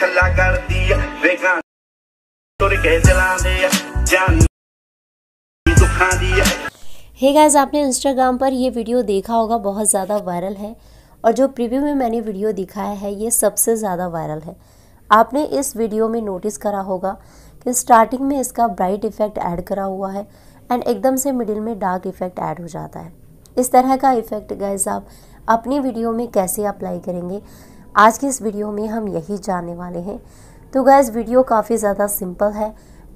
छल्ला ਕਰਦੀ दिया रेखा जला दिया जान दुखा दिया हे hey गाइस आपने इंस्टाग्राम पर ये वीडियो देखा होगा बहुत ज़्यादा वायरल है और जो प्रीव्यू में मैंने वीडियो दिखाया है ये सबसे ज़्यादा वायरल है आपने इस वीडियो में नोटिस करा होगा कि स्टार्टिंग में इसका ब्राइट इफ़ेक्ट ऐड करा हुआ है एंड एकदम से मिडिल में डार्क इफ़ेक्ट ऐड हो जाता है इस तरह का इफ़ेक्ट गैज आप अपनी वीडियो में कैसे अप्लाई करेंगे आज की इस वीडियो में हम यही जानने वाले हैं तो गैस वीडियो काफ़ी ज़्यादा सिंपल है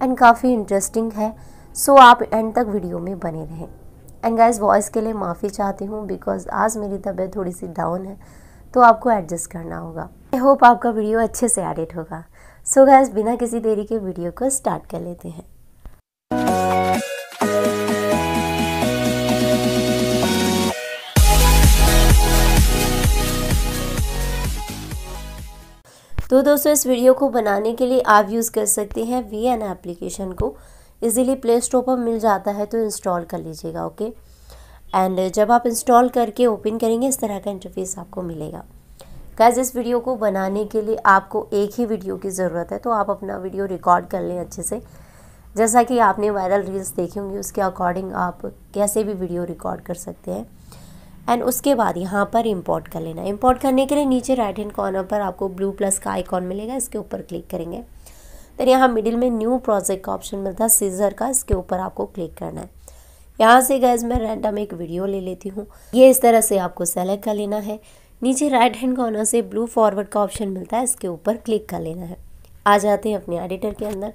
एंड काफ़ी इंटरेस्टिंग है सो आप एंड तक वीडियो में बने रहें एंड गैस वॉइस के लिए माफ़ी चाहती हूँ बिकॉज आज मेरी तबीयत थोड़ी सी डाउन है तो आपको एडजस्ट करना होगा आई होप आपका वीडियो अच्छे से एडिट होगा सो so गैस बिना किसी देरी के वीडियो को स्टार्ट कर लेते हैं तो दोस्तों इस वीडियो को बनाने के लिए आप यूज़ कर सकते हैं वी एन एप्लीकेशन को इजीली प्ले स्टोर पर मिल जाता है तो इंस्टॉल कर लीजिएगा ओके एंड जब आप इंस्टॉल करके ओपन करेंगे इस तरह का इंटरफेस आपको मिलेगा गैज इस वीडियो को बनाने के लिए आपको एक ही वीडियो की ज़रूरत है तो आप अपना वीडियो रिकॉर्ड कर लें अच्छे से जैसा कि आपने वायरल रील्स देखी होंगी उसके अकॉर्डिंग आप कैसे भी वीडियो रिकॉर्ड कर सकते हैं एंड उसके बाद यहाँ पर इंपोर्ट कर लेना इंपोर्ट करने के लिए नीचे राइट हैंड कॉर्नर पर आपको ब्लू प्लस का आइकॉन मिलेगा इसके ऊपर क्लिक करेंगे देन यहाँ मिडिल में न्यू प्रोजेक्ट का ऑप्शन मिलता है सीजर का इसके ऊपर आपको क्लिक करना है यहाँ से गैस मैं रैंडम एक वीडियो ले लेती हूँ ये इस तरह से आपको सेलेक्ट कर लेना है नीचे राइट हैंड कॉर्नर से ब्लू फॉरवर्ड का ऑप्शन मिलता है इसके ऊपर क्लिक कर लेना है आ जाते हैं अपने एडिटर के अंदर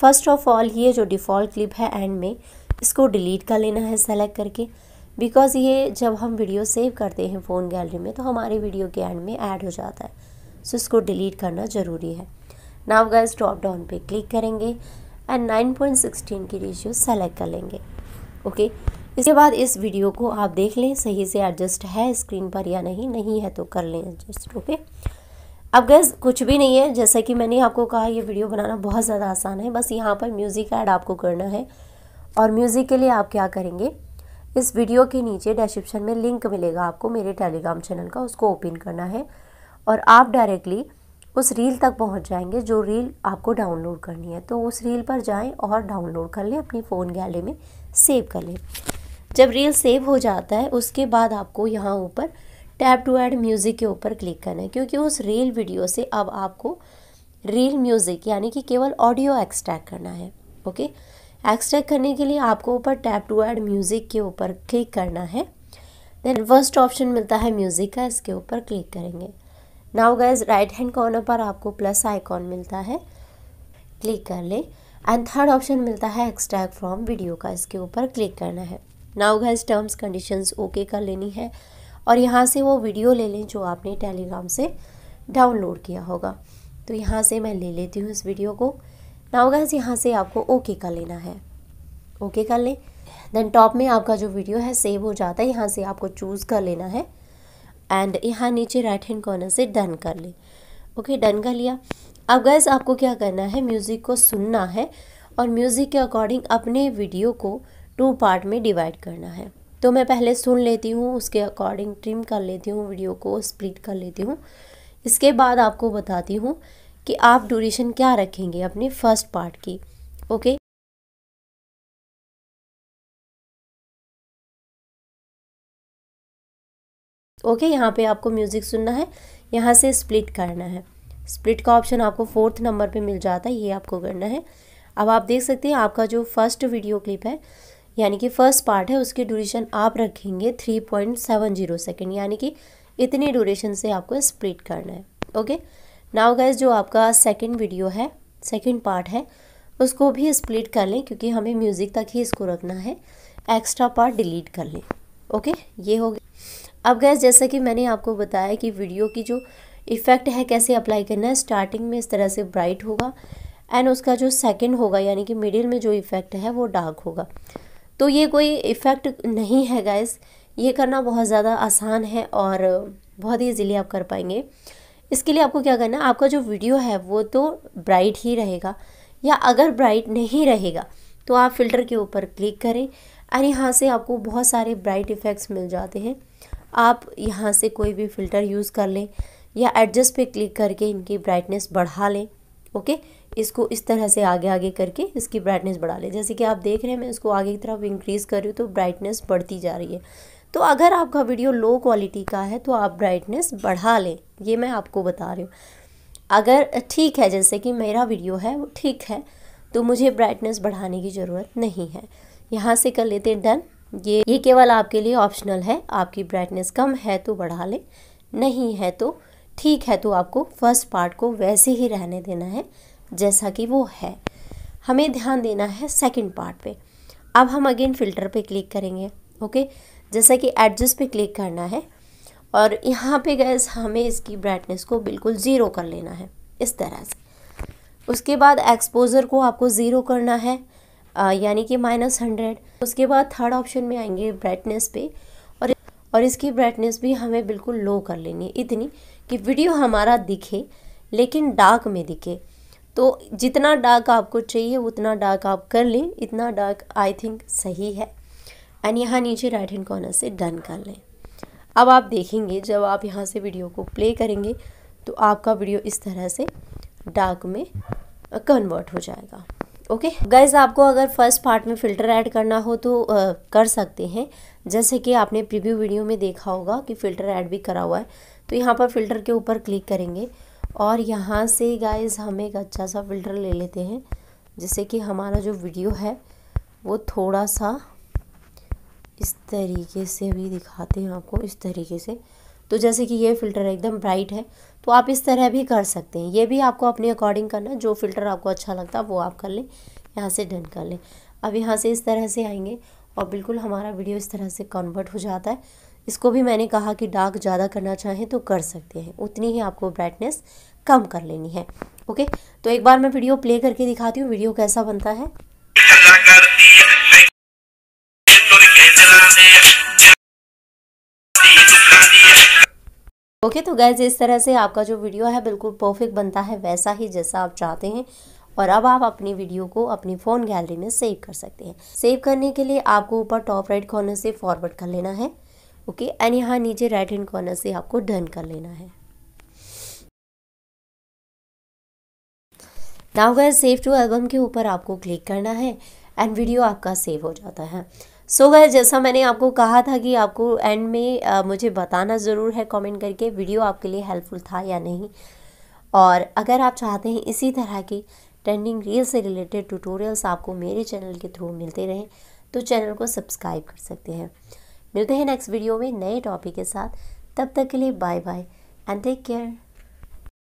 फर्स्ट ऑफ ऑल ये जो डिफ़ॉल्ट क्लिप है एंड में इसको डिलीट कर लेना है सेलेक्ट करके बिकॉज़ ये जब हम वीडियो सेव करते हैं फ़ोन गैलरी में तो हमारे वीडियो के एंड में ऐड हो जाता है सो इसको डिलीट करना ज़रूरी है नाव गाइज ड्रॉप डाउन पे क्लिक करेंगे एंड 9.16 की रेशियो सेलेक्ट कर लेंगे ओके इसके बाद इस वीडियो को आप देख लें सही से एडजस्ट है स्क्रीन पर या नहीं नहीं है तो कर लें एडजस्ट ओके अब गैस कुछ भी नहीं है जैसा कि मैंने आपको कहा ये वीडियो बनाना बहुत ज़्यादा आसान है बस यहाँ पर म्यूज़िक ऐड आपको करना है और म्यूज़िक के लिए आप क्या करेंगे इस वीडियो के नीचे डिस्क्रिप्शन में लिंक मिलेगा आपको मेरे टेलीग्राम चैनल का उसको ओपन करना है और आप डायरेक्टली उस रील तक पहुंच जाएंगे जो रील आपको डाउनलोड करनी है तो उस रील पर जाएं और डाउनलोड कर लें अपनी फ़ोन गैलरी में सेव कर लें जब रील सेव हो जाता है उसके बाद आपको यहाँ ऊपर टैप टू ऐड म्यूज़िक के ऊपर क्लिक करना है क्योंकि उस रील वीडियो से अब आपको रील म्यूज़िक यानी कि केवल ऑडियो एक्सट्रैक्ट करना है ओके okay? एक्सट्रैक्ट करने के लिए आपको ऊपर टैप टू ऐड म्यूज़िक के ऊपर क्लिक करना है देन फर्स्ट ऑप्शन मिलता है म्यूज़िक का इसके ऊपर क्लिक करेंगे now guys right hand corner पर आपको प्लस आइकॉन मिलता है क्लिक कर लें एंड थर्ड ऑप्शन मिलता है एक्सट्रैक्ट फ्रॉम वीडियो का इसके ऊपर क्लिक करना है now guys terms conditions okay कर लेनी है और यहाँ से वो वीडियो ले लें जो आपने टेलीग्राम से डाउनलोड किया होगा तो यहाँ से मैं ले लेती हूँ इस वीडियो को नाउ गैस यहाँ से आपको ओके okay कर लेना है ओके okay कर लें देन टॉप में आपका जो वीडियो है सेव हो जाता है यहाँ से आपको चूज़ कर लेना है एंड यहाँ नीचे राइट हैंड कॉर्नर से डन कर लें ओके डन कर लिया अब गैस आपको क्या करना है म्यूज़िक को सुनना है और म्यूज़िक के अकॉर्डिंग अपने वीडियो को टू पार्ट में डिवाइड करना है तो मैं पहले सुन लेती हूँ उसके अकॉर्डिंग ट्रिम कर लेती हूँ वीडियो को स्प्लिट कर लेती हूँ इसके बाद आपको बताती हूँ कि आप ड्यूरेशन क्या रखेंगे अपने फर्स्ट पार्ट की ओके ओके यहाँ पे आपको म्यूज़िक सुनना है यहाँ से स्प्लिट करना है स्प्लिट का ऑप्शन आपको फोर्थ नंबर पे मिल जाता है ये आपको करना है अब आप देख सकते हैं आपका जो फर्स्ट वीडियो क्लिप है यानी कि फर्स्ट पार्ट है उसके ड्यूरेशन आप रखेंगे three point seven zero second यानी कि इतनी ड्यूरेशन से आपको स्प्लिट करना है ओके नाव गैस जो आपका सेकंड वीडियो है सेकंड पार्ट है उसको भी स्प्लिट कर लें क्योंकि हमें म्यूज़िक तक ही इसको रखना है एक्स्ट्रा पार्ट डिलीट कर लें ओके ये हो गया अब गैस जैसा कि मैंने आपको बताया कि वीडियो की जो इफ़ेक्ट है कैसे अप्लाई करना है स्टार्टिंग में इस तरह से ब्राइट होगा एंड उसका जो सेकंड होगा यानी कि मिडिल में जो इफ़ेक्ट है वो डार्क होगा तो ये कोई इफ़ेक्ट नहीं है गैस ये करना बहुत ज़्यादा आसान है और बहुत ईजीली आप कर पाएंगे इसके लिए आपको क्या करना है आपका जो वीडियो है वो तो ब्राइट ही रहेगा या अगर ब्राइट नहीं रहेगा तो आप फिल्टर के ऊपर क्लिक करें और यहाँ से आपको बहुत सारे ब्राइट इफ़ेक्ट्स मिल जाते हैं आप यहाँ से कोई भी फ़िल्टर यूज़ कर लें या एडजस्ट पे क्लिक करके इनकी ब्राइटनेस बढ़ा लें ओके इसको इस तरह से आगे आगे करके इसकी ब्राइटनेस बढ़ा लें जैसे कि आप देख रहे हैं मैं इसको आगे की तरफ इंक्रीज़ कर रही हूँ तो ब्राइटनेस बढ़ती जा रही है तो अगर आपका वीडियो लो क्वालिटी का है तो आप ब्राइटनेस बढ़ा लें ये मैं आपको बता रही हूँ अगर ठीक है जैसे कि मेरा वीडियो है वो ठीक है तो मुझे ब्राइटनेस बढ़ाने की ज़रूरत नहीं है यहाँ से कर लेते हैं डन ये ये केवल आपके लिए ऑप्शनल है आपकी ब्राइटनेस कम है तो बढ़ा लें नहीं है तो ठीक है तो आपको फर्स्ट पार्ट को वैसे ही रहने देना है जैसा कि वो है हमें ध्यान देना है सेकंड पार्ट पे अब हम अगेन फ़िल्टर पे क्लिक करेंगे ओके जैसा कि एडजस्ट पे क्लिक करना है और यहाँ पे गैस हमें इसकी ब्राइटनेस को बिल्कुल ज़ीरो कर लेना है इस तरह से उसके बाद एक्सपोज़र को आपको ज़ीरो करना है यानी कि माइनस हंड्रेड उसके बाद थर्ड ऑप्शन में आएंगे ब्राइटनेस पे और और इसकी ब्राइटनेस भी हमें बिल्कुल लो कर लेनी है इतनी कि वीडियो हमारा दिखे लेकिन डार्क में दिखे तो जितना डार्क आपको चाहिए उतना डार्क आप कर लें इतना डार्क आई थिंक सही है एंड यहाँ नीचे राइट हैंड कॉर्नर से डन कर लें अब आप देखेंगे जब आप यहाँ से वीडियो को प्ले करेंगे तो आपका वीडियो इस तरह से डार्क में कन्वर्ट हो जाएगा ओके okay? गाइज आपको अगर फर्स्ट पार्ट में फ़िल्टर ऐड करना हो तो आ, कर सकते हैं जैसे कि आपने प्रीव्यू वीडियो में देखा होगा कि फ़िल्टर ऐड भी करा हुआ है तो यहाँ पर फ़िल्टर के ऊपर क्लिक करेंगे और यहाँ से गाइज हम एक अच्छा सा फ़िल्टर ले लेते हैं जिससे कि हमारा जो वीडियो है वो थोड़ा सा इस तरीके से भी दिखाते हैं आपको इस तरीके से तो जैसे कि ये फ़िल्टर एकदम ब्राइट है तो आप इस तरह भी कर सकते हैं ये भी आपको अपने अकॉर्डिंग करना जो फ़िल्टर आपको अच्छा लगता है वो आप कर लें यहाँ से डन कर लें अब यहाँ से इस तरह से आएंगे और बिल्कुल हमारा वीडियो इस तरह से कन्वर्ट हो जाता है इसको भी मैंने कहा कि डार्क ज़्यादा करना चाहें तो कर सकते हैं उतनी ही आपको ब्राइटनेस कम कर लेनी है ओके तो एक बार मैं वीडियो प्ले करके दिखाती हूँ वीडियो कैसा बनता है ओके तो गैज इस तरह से आपका जो वीडियो है बिल्कुल परफेक्ट बनता है वैसा ही जैसा आप चाहते हैं और अब आप अपनी वीडियो को अपनी फ़ोन गैलरी में सेव कर सकते हैं सेव करने के लिए आपको ऊपर टॉप राइट कॉर्नर से फॉरवर्ड कर लेना है ओके एंड यहाँ नीचे राइट हैंड कॉर्नर से आपको डन कर लेना है now guys save to album के ऊपर आपको क्लिक करना है एंड वीडियो आपका सेव हो जाता है सो so गए जैसा मैंने आपको कहा था कि आपको एंड में आ, मुझे बताना ज़रूर है कमेंट करके वीडियो आपके लिए हेल्पफुल था या नहीं और अगर आप चाहते हैं इसी तरह की ट्रेंडिंग रील से रिलेटेड ट्यूटोरियल्स आपको मेरे चैनल के थ्रू मिलते रहें तो चैनल को सब्सक्राइब कर सकते हैं मिलते हैं नेक्स्ट वीडियो में नए टॉपिक के साथ तब तक के लिए bye bye and take care